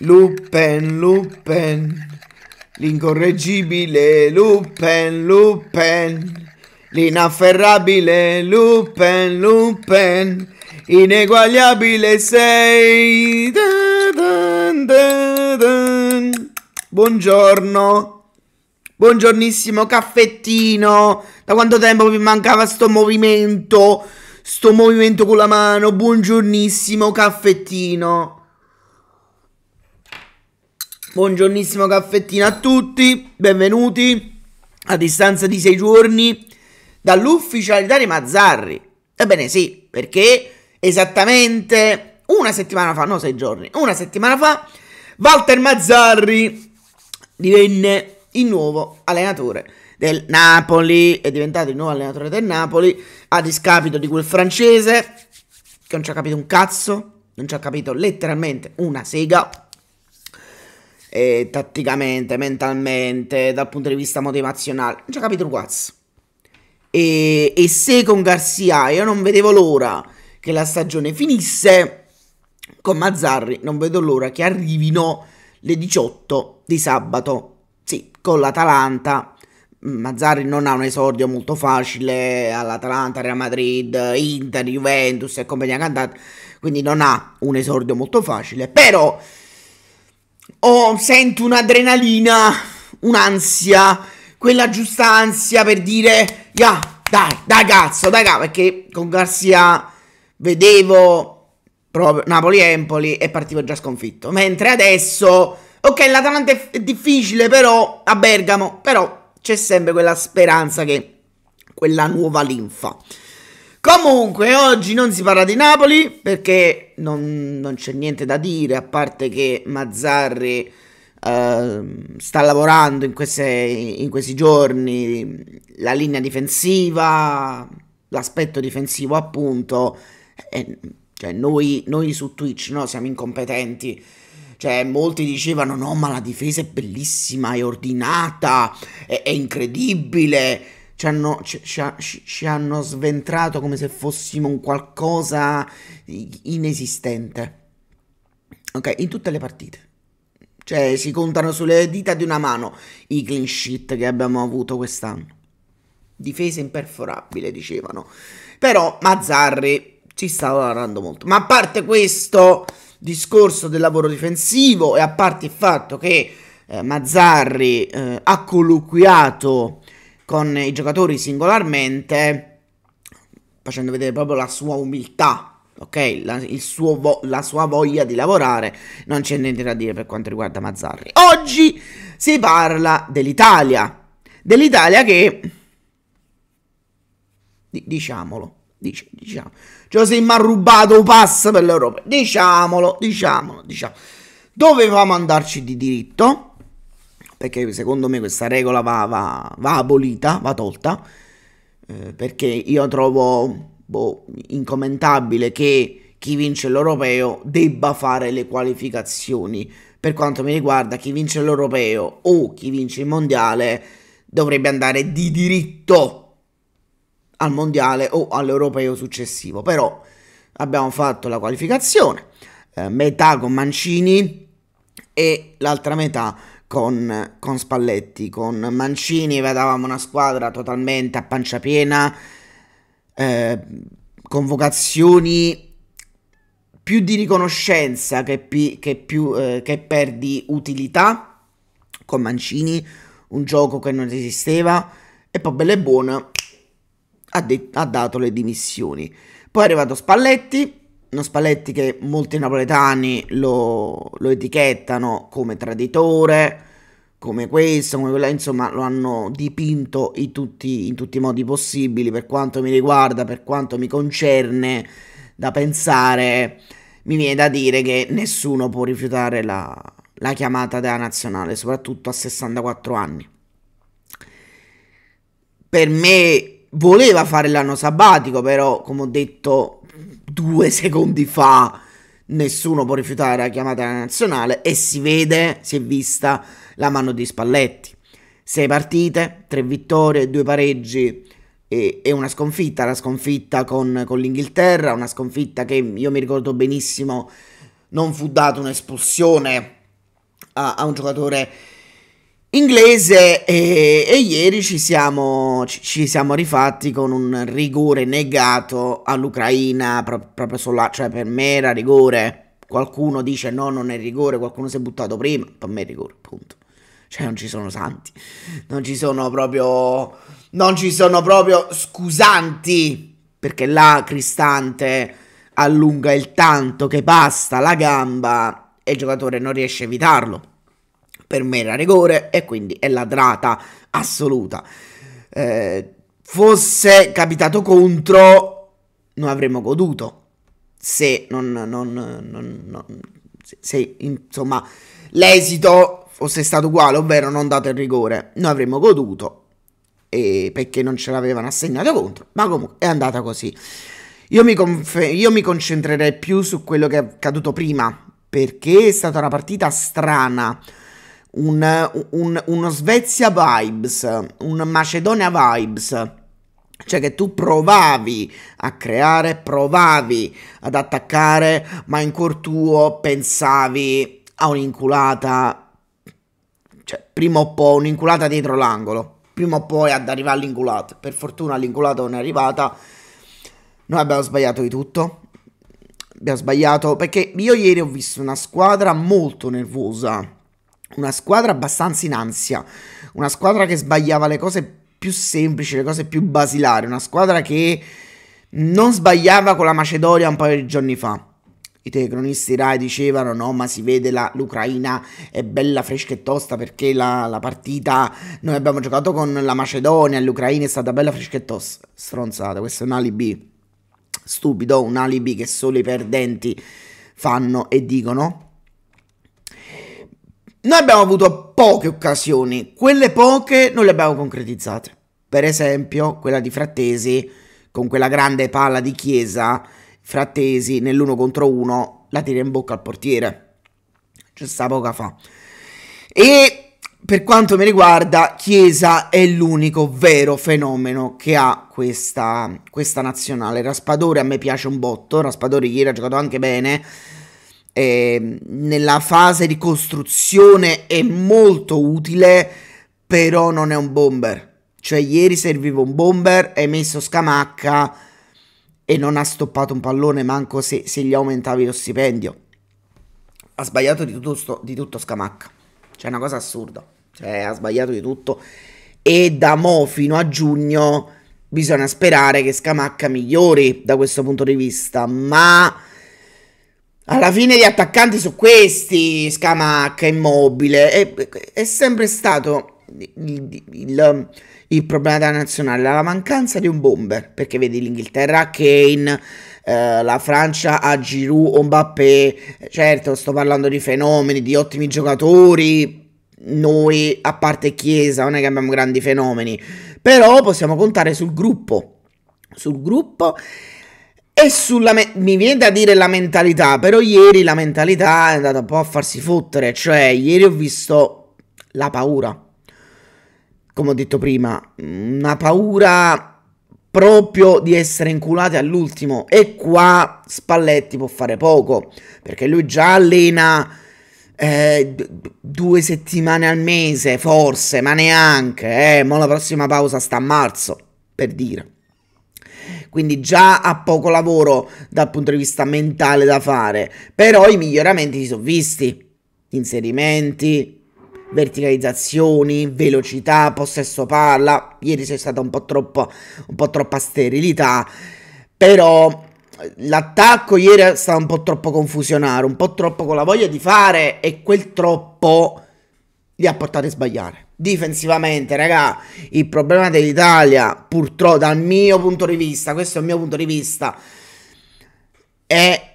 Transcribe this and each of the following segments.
Lupin, Lupin, l'incorreggibile Lupin, Lupin, l'inafferrabile Lupin, Lupin, ineguagliabile sei. Dun, dun, dun. Buongiorno. Buongiornissimo caffettino. Da quanto tempo mi mancava sto movimento? Sto movimento con la mano. Buongiornissimo caffettino. Buongiornissimo caffettino a tutti, benvenuti a distanza di sei giorni dall'ufficialità di Mazzarri. Ebbene sì, perché esattamente una settimana fa, no sei giorni, una settimana fa, Walter Mazzarri divenne il nuovo allenatore del Napoli, è diventato il nuovo allenatore del Napoli, a discapito di quel francese che non ci ha capito un cazzo, non ci ha capito letteralmente una sega eh, tatticamente, mentalmente, dal punto di vista motivazionale. Non c'è capito quasi. E, e se con Garcia io non vedevo l'ora che la stagione finisse, con Mazzarri non vedo l'ora che arrivino le 18 di sabato. Sì, con l'Atalanta. Mazzarri non ha un esordio molto facile all'Atalanta, Real Madrid, Inter, Juventus e compagnia cantata, quindi non ha un esordio molto facile, però o oh, sento un'adrenalina, un'ansia, quella giusta ansia per dire, ya, yeah, dai, dai cazzo, dai cazzo, perché con Garcia vedevo proprio Napoli-Empoli e partivo già sconfitto. Mentre adesso, ok, l'Atalanta è, è difficile, però, a Bergamo, però c'è sempre quella speranza che quella nuova linfa. Comunque, oggi non si parla di Napoli perché non, non c'è niente da dire, a parte che Mazzarri eh, sta lavorando in, queste, in questi giorni la linea difensiva, l'aspetto difensivo appunto. E, cioè, noi, noi, su Twitch no, siamo incompetenti. Cioè, molti dicevano: no, ma la difesa è bellissima, è ordinata, è, è incredibile ci hanno, ci, ci, ci hanno sventrato come se fossimo un qualcosa inesistente. Ok, in tutte le partite. Cioè, si contano sulle dita di una mano i clean sheet che abbiamo avuto quest'anno. Difesa imperforabile, dicevano. Però Mazzarri ci sta lavorando molto. Ma a parte questo discorso del lavoro difensivo e a parte il fatto che eh, Mazzarri eh, ha colloquiato con i giocatori singolarmente, facendo vedere proprio la sua umiltà, ok? La, vo- la sua voglia di lavorare, non c'è niente da dire per quanto riguarda Mazzarri. Oggi si parla dell'Italia, dell'Italia che, D- diciamolo, dice, diciamo, José mi ha rubato un pass per l'Europa, diciamolo, diciamolo, diciamo. Dovevamo andarci di diritto, perché secondo me questa regola va, va, va abolita, va tolta, eh, perché io trovo boh, incommentabile che chi vince l'Europeo debba fare le qualificazioni. Per quanto mi riguarda, chi vince l'Europeo o chi vince il Mondiale dovrebbe andare di diritto al mondiale o all'europeo successivo. Però abbiamo fatto la qualificazione, eh, metà con Mancini e l'altra metà con, con Spalletti, con Mancini vedavamo una squadra totalmente a pancia piena, eh, convocazioni più di riconoscenza che, pi, che, più, eh, che per di utilità, con Mancini un gioco che non esisteva e poi bello e buono ha, ha dato le dimissioni. Poi è arrivato Spalletti, uno Spalletti che molti napoletani lo, lo etichettano come traditore, come questo, come quello, insomma lo hanno dipinto in tutti, in tutti i modi possibili per quanto mi riguarda, per quanto mi concerne, da pensare, mi viene da dire che nessuno può rifiutare la, la chiamata della nazionale, soprattutto a 64 anni. Per me voleva fare l'anno sabbatico, però come ho detto due secondi fa nessuno può rifiutare la chiamata nazionale e si vede, si è vista la mano di Spalletti. Sei partite, tre vittorie, due pareggi e, e una sconfitta, la sconfitta con, con l'Inghilterra, una sconfitta che io mi ricordo benissimo non fu data un'espulsione a, a un giocatore inglese e, e ieri ci siamo, ci, ci siamo, rifatti con un rigore negato all'Ucraina, pro, proprio sulla, cioè per me era rigore, qualcuno dice no non è rigore, qualcuno si è buttato prima, per me è rigore, punto. Cioè non ci sono santi, non ci sono proprio, non ci sono proprio scusanti, perché là Cristante allunga il tanto che basta la gamba e il giocatore non riesce a evitarlo per me era rigore e quindi è la drata assoluta. Eh, fosse capitato contro, non avremmo goduto. Se non, non, non, non se, se insomma l'esito fosse stato uguale, ovvero non dato il rigore, noi avremmo goduto perché non ce l'avevano assegnato contro, ma comunque è andata così. Io mi, io mi concentrerei più su quello che è accaduto prima, perché è stata una partita strana un, un, uno Svezia vibes, un Macedonia vibes. Cioè che tu provavi a creare, provavi ad attaccare, ma in cuor tuo pensavi a un'inculata, cioè prima o poi un'inculata dietro l'angolo, prima o poi ad arrivare all'inculata. Per fortuna l'inculata non è arrivata. Noi abbiamo sbagliato di tutto. Abbiamo sbagliato perché io ieri ho visto una squadra molto nervosa una squadra abbastanza in ansia, una squadra che sbagliava le cose più semplici, le cose più basilari, una squadra che non sbagliava con la Macedonia un paio di giorni fa. I telecronisti Rai dicevano no, ma si vede la, l'Ucraina è bella fresca e tosta perché la, la, partita noi abbiamo giocato con la Macedonia, l'Ucraina è stata bella fresca e tosta. Stronzata, questo è un alibi stupido, un alibi che solo i perdenti fanno e dicono noi abbiamo avuto poche occasioni, quelle poche non le abbiamo concretizzate. Per esempio, quella di Frattesi con quella grande palla di Chiesa, Frattesi nell'uno contro uno la tira in bocca al portiere. C'è sta poca fa. E per quanto mi riguarda, Chiesa è l'unico vero fenomeno che ha questa, questa nazionale. Raspadori a me piace un botto, Raspadori ieri ha giocato anche bene eh, nella fase di costruzione è molto utile, però non è un bomber. Cioè ieri serviva un bomber, hai messo Scamacca e non ha stoppato un pallone manco se, se gli aumentavi lo stipendio. Ha sbagliato di tutto, sto, di tutto Scamacca. Cioè è una cosa assurda. Cioè ha sbagliato di tutto. E da mo fino a giugno bisogna sperare che Scamacca migliori da questo punto di vista. Ma alla fine gli attaccanti su questi, Scamacca, Immobile, è, è sempre stato il, il, il, problema della nazionale, la mancanza di un bomber, perché vedi l'Inghilterra ha Kane, eh, la Francia ha Giroud, Mbappé, certo sto parlando di fenomeni, di ottimi giocatori, noi a parte Chiesa non è che abbiamo grandi fenomeni, però possiamo contare sul gruppo, sul gruppo e sulla me- mi viene da dire la mentalità, però ieri la mentalità è andata un po' a farsi fottere, cioè ieri ho visto la paura. Come ho detto prima, una paura proprio di essere inculati all'ultimo e qua Spalletti può fare poco, perché lui già allena eh, due settimane al mese, forse, ma neanche, eh, mo la prossima pausa sta a marzo, per dire quindi già ha poco lavoro dal punto di vista mentale da fare, però i miglioramenti si sono visti, inserimenti, verticalizzazioni, velocità, possesso palla, ieri c'è stata un po' troppo, un po' troppa sterilità, però eh, l'attacco ieri è stato un po' troppo confusionario, un po' troppo con la voglia di fare e quel troppo li ha portati a sbagliare. Difensivamente, raga, il problema dell'Italia, purtroppo, dal mio punto di vista, questo è il mio punto di vista, è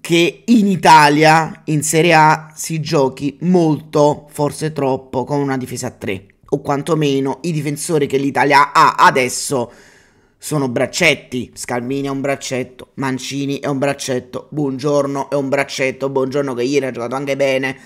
che in Italia, in Serie A, si giochi molto, forse troppo, con una difesa a tre. O quantomeno i difensori che l'Italia ha adesso sono braccetti. Scalmini è un braccetto, Mancini è un braccetto, Buongiorno è un braccetto, Buongiorno che ieri ha giocato anche bene.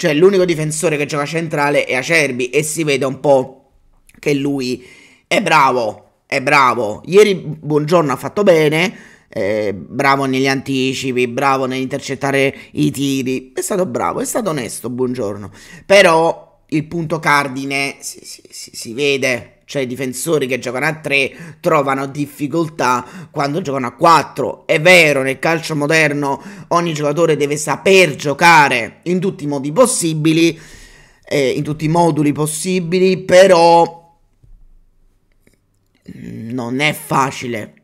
Cioè l'unico difensore che gioca centrale è Acerbi e si vede un po' che lui è bravo, è bravo. Ieri Buongiorno ha fatto bene, eh, bravo negli anticipi, bravo nell'intercettare i tiri, è stato bravo, è stato onesto Buongiorno. Però il punto cardine si, si, si, si vede, cioè i difensori che giocano a 3 trovano difficoltà quando giocano a 4. È vero, nel calcio moderno ogni giocatore deve saper giocare in tutti i modi possibili, eh, in tutti i moduli possibili, però mm, non è facile.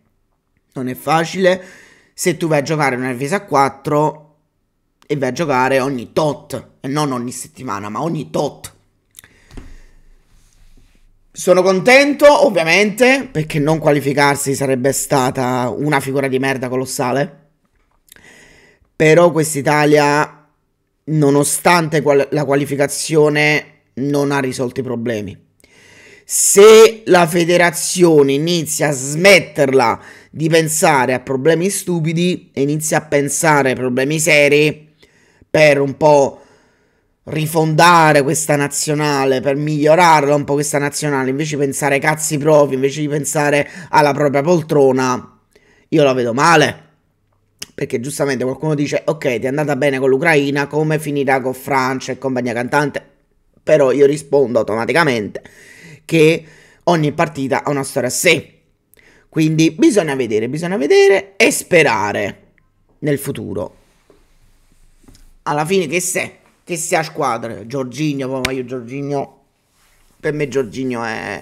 Non è facile se tu vai a giocare una difesa a 4 e vai a giocare ogni tot, e non ogni settimana, ma ogni tot. Sono contento, ovviamente, perché non qualificarsi sarebbe stata una figura di merda colossale. Però quest'Italia, nonostante qual- la qualificazione, non ha risolto i problemi. Se la federazione inizia a smetterla di pensare a problemi stupidi e inizia a pensare a problemi seri per un po' rifondare questa nazionale, per migliorarla un po' questa nazionale, invece di pensare cazzi propri, invece di pensare alla propria poltrona, io la vedo male. Perché giustamente qualcuno dice, ok, ti è andata bene con l'Ucraina, come finirà con Francia e compagnia cantante? Però io rispondo automaticamente che ogni partita ha una storia a sé. Quindi bisogna vedere, bisogna vedere e sperare nel futuro. Alla fine che se che sia squadra, Giorginio, poi io Giorginio, per me Giorginio è...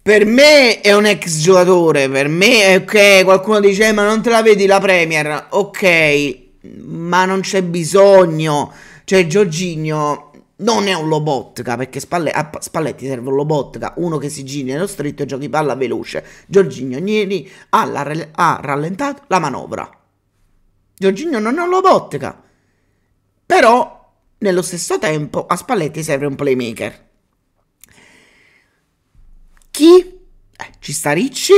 Per me è un ex giocatore, per me è ok, qualcuno dice eh, ma non te la vedi la Premier, ok, ma non c'è bisogno, cioè Giorginio non è un Lobotka perché Spalle, a Spalletti serve un Lobotka, uno che si gira nello stretto e giochi palla veloce. Giorginio ieri ha, ha, rallentato la manovra. Giorginio non è un Lobotka però nello stesso tempo a Spalletti serve un playmaker. Chi? Eh, ci sta Ricci,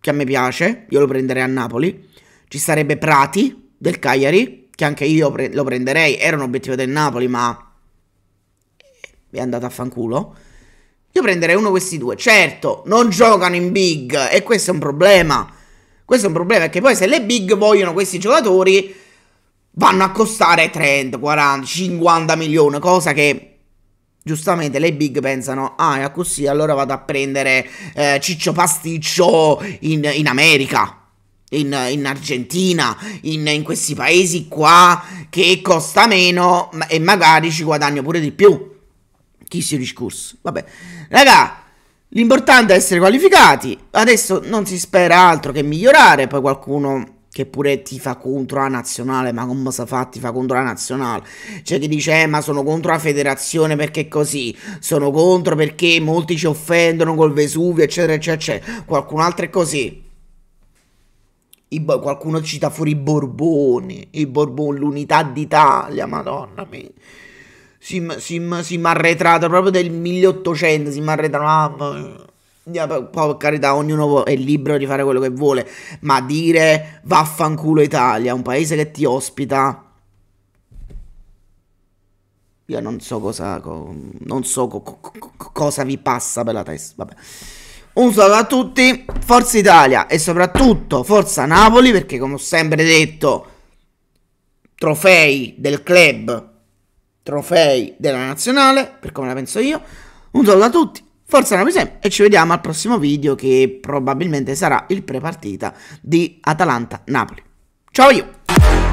che a me piace, io lo prenderei a Napoli. Ci starebbe Prati, del Cagliari, che anche io pre lo prenderei, era un obiettivo del Napoli, ma eh, è andato a fanculo. Io prenderei uno di questi due. Certo, non giocano in big e questo è un problema. Questo è un problema perché poi se le big vogliono questi giocatori vanno a costare 30, 40, 50 milioni, cosa che giustamente le big pensano, ah è così, allora vado a prendere eh, ciccio pasticcio in, in America. In, in Argentina, in, in questi paesi qua che costa meno e magari ci guadagno pure di più. Chi si discorso? Vabbè, raga, l'importante è essere qualificati. Adesso non si spera altro che migliorare. Poi qualcuno che pure ti fa contro la nazionale, ma come si fa? Ti fa contro la nazionale. C'è cioè, chi dice, eh, ma sono contro la federazione perché così, sono contro perché molti ci offendono col Vesuvio, eccetera, eccetera, eccetera. Cioè, qualcun altro è così. I, qualcuno cita fuori i Borboni, i Borboni, l'unità d'Italia, madonna mia. Si, si, si proprio del 1800, si mi arretrata per carità, ognuno è libero di fare quello che vuole, ma dire vaffanculo Italia, un paese che ti ospita, io non so cosa, non so cosa vi passa per la testa, vabbè. Un saluto a tutti, Forza Italia e soprattutto Forza Napoli, perché come ho sempre detto, trofei del club, trofei della nazionale, per come la penso io. Un saluto a tutti. Forza Napoli Sam e ci vediamo al prossimo video che probabilmente sarà il pre-partita di Atalanta-Napoli. Ciao io!